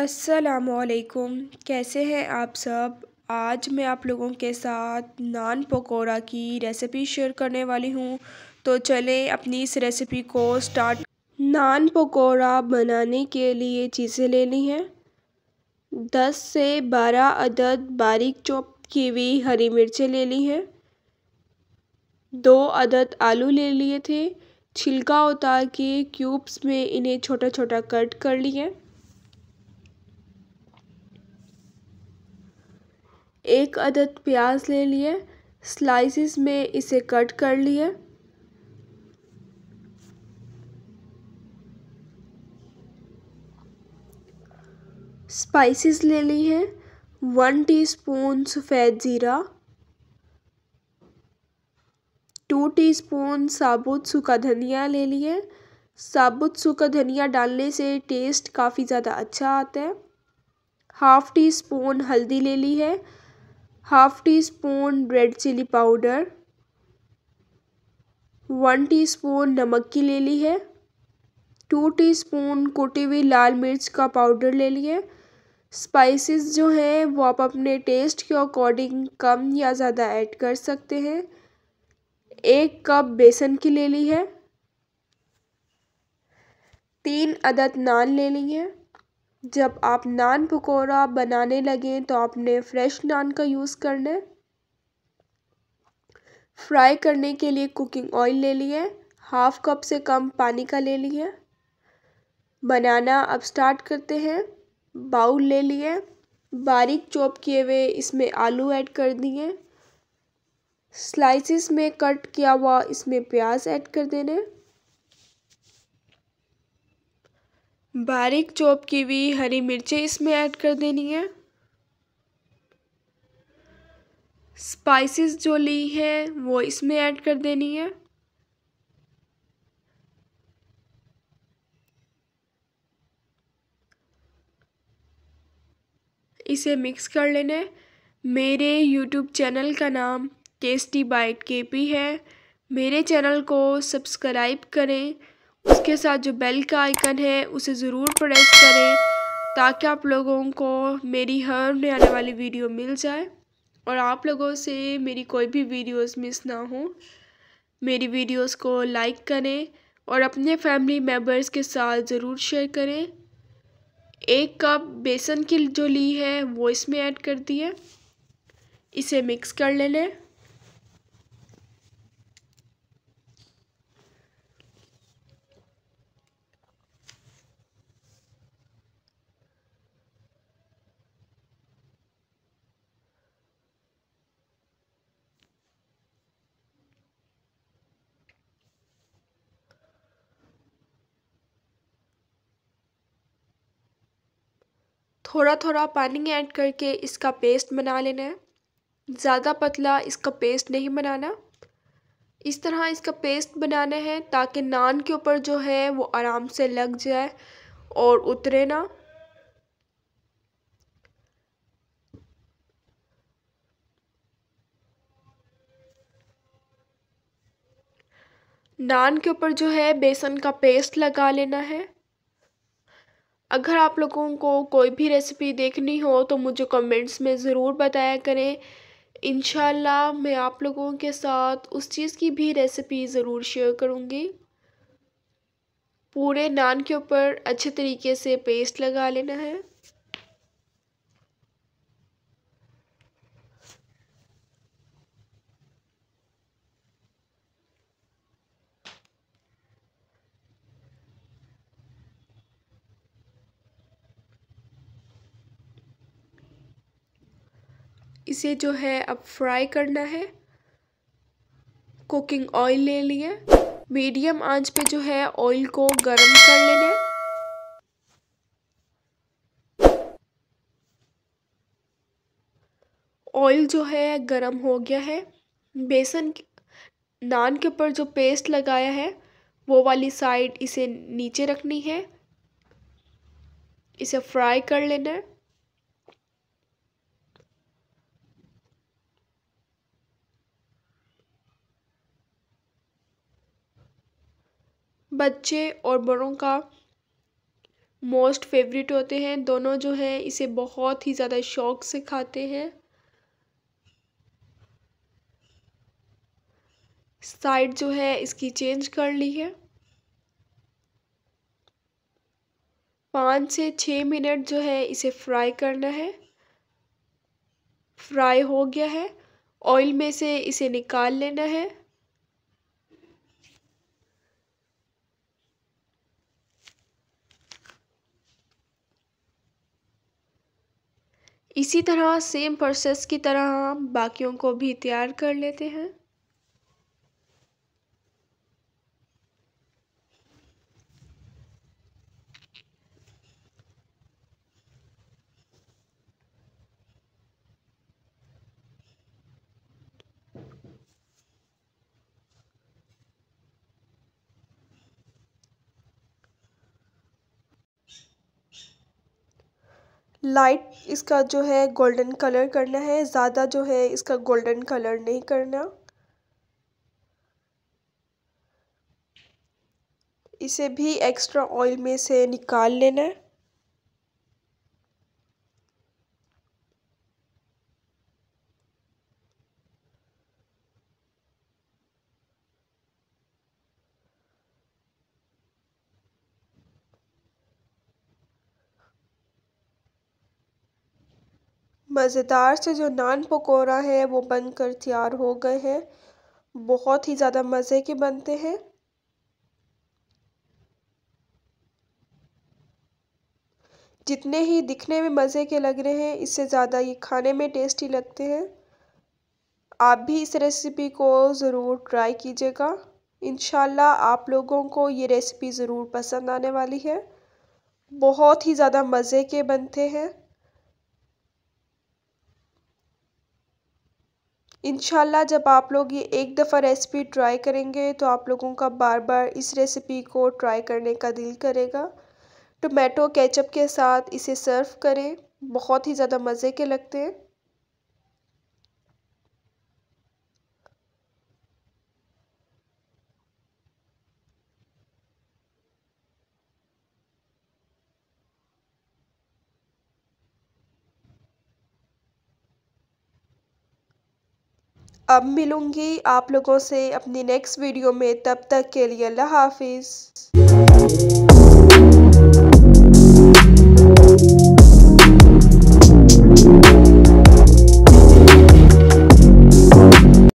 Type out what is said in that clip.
असलकुम कैसे हैं आप सब आज मैं आप लोगों के साथ नान पकौड़ा की रेसिपी शेयर करने वाली हूँ तो चलें अपनी इस रेसिपी को स्टार्ट नान पकौड़ा बनाने के लिए चीज़ें लेनी हैं दस से बारह अदद बारीक चौप की हुई हरी मिर्चें ले ली हैं दो अदद आलू ले लिए थे छिलका उतार के क्यूब्स में इन्हें छोटा छोटा कट कर लिए एक अदद प्याज ले लिए स्लाइसिस में इसे कट कर लिए स्पाइसेस ले ली हैं वन टीस्पून सफ़ेद ज़ीरा टू टीस्पून साबुत सूखा धनिया ले लिए साबुत सूखा धनिया डालने से टेस्ट काफ़ी ज़्यादा अच्छा आता है हाफ़ टी स्पून हल्दी ले ली है half teaspoon red chilli powder one teaspoon नमक की ले ली है टू टीस्पून कुटी हुई लाल मिर्च का पाउडर ले लिए स्पाइसेस जो हैं वो आप अपने टेस्ट के अकॉर्डिंग कम या ज़्यादा ऐड कर सकते हैं एक कप बेसन की ले ली है तीन अदद नान ले ली है जब आप नान पकौड़ा बनाने लगें तो आपने फ्रेश नान का यूज़ करना है फ्राई करने के लिए कुकिंग ऑयल ले लिए हाफ कप से कम पानी का ले लिए बनाना अब स्टार्ट करते हैं बाउल ले लिए बारीक चॉप किए हुए इसमें आलू ऐड कर दिए स्लाइसिस में कट किया हुआ इसमें प्याज ऐड कर देने बारीक चॉप की हुई हरी मिर्चें इसमें ऐड कर देनी है स्पाइसेस जो ली है वो इसमें ऐड कर देनी है इसे मिक्स कर लेने मेरे यूट्यूब चैनल का नाम टेस्टी बाइट के पी है मेरे चैनल को सब्सक्राइब करें उसके साथ जो बेल का आइकन है उसे ज़रूर प्रेस करें ताकि आप लोगों को मेरी हर नए आने वाली वीडियो मिल जाए और आप लोगों से मेरी कोई भी वीडियोस मिस ना हो मेरी वीडियोस को लाइक करें और अपने फैमिली मेम्बर्स के साथ ज़रूर शेयर करें एक कप बेसन की जो ली है वो इसमें ऐड कर दिए इसे मिक्स कर लें थोड़ा थोड़ा पानी ऐड करके इसका पेस्ट बना लेना है ज़्यादा पतला इसका पेस्ट नहीं बनाना इस तरह इसका पेस्ट बनाना है ताकि नान के ऊपर जो है वो आराम से लग जाए और उतरे ना नान के ऊपर जो है बेसन का पेस्ट लगा लेना है अगर आप लोगों को कोई भी रेसिपी देखनी हो तो मुझे कमेंट्स में ज़रूर बताया करें इन मैं आप लोगों के साथ उस चीज़ की भी रेसिपी ज़रूर शेयर करूँगी पूरे नान के ऊपर अच्छे तरीके से पेस्ट लगा लेना है इसे जो है अब फ्राई करना है कुकिंग ऑयल ले लिए मीडियम आंच पे जो है ऑयल को गर्म कर लेना है ऑयल जो है गरम हो गया है बेसन नान के ऊपर जो पेस्ट लगाया है वो वाली साइड इसे नीचे रखनी है इसे फ्राई कर लेना है बच्चे और बड़ों का मोस्ट फेवरेट होते हैं दोनों जो हैं इसे बहुत ही ज़्यादा शौक़ से खाते हैं साइड जो है इसकी चेंज कर ली है पाँच से छः मिनट जो है इसे फ्राई करना है फ्राई हो गया है ऑयल में से इसे निकाल लेना है इसी तरह सेम प्रोसेस की तरह हम बाकियों को भी तैयार कर लेते हैं लाइट इसका जो है गोल्डन कलर करना है ज़्यादा जो है इसका गोल्डन कलर नहीं करना इसे भी एक्स्ट्रा ऑयल में से निकाल लेना है मज़ेदार से जो नान पकौड़ा है वो बनकर तैयार हो गए हैं बहुत ही ज़्यादा मज़े के बनते हैं जितने ही दिखने में मज़े के लग रहे हैं इससे ज़्यादा ये खाने में टेस्टी लगते हैं आप भी इस रेसिपी को ज़रूर ट्राई कीजिएगा इन आप लोगों को ये रेसिपी ज़रूर पसंद आने वाली है बहुत ही ज़्यादा मज़े के बनते हैं इंशाल्लाह जब आप लोग ये एक दफ़ा रेसिपी ट्राई करेंगे तो आप लोगों का बार बार इस रेसिपी को ट्राई करने का दिल करेगा टोमेटो केचप के साथ इसे सर्व करें बहुत ही ज़्यादा मज़े के लगते हैं अब मिलूंगी आप लोगों से अपनी नेक्स्ट वीडियो में तब तक के लिए अल्लाह हाफिज़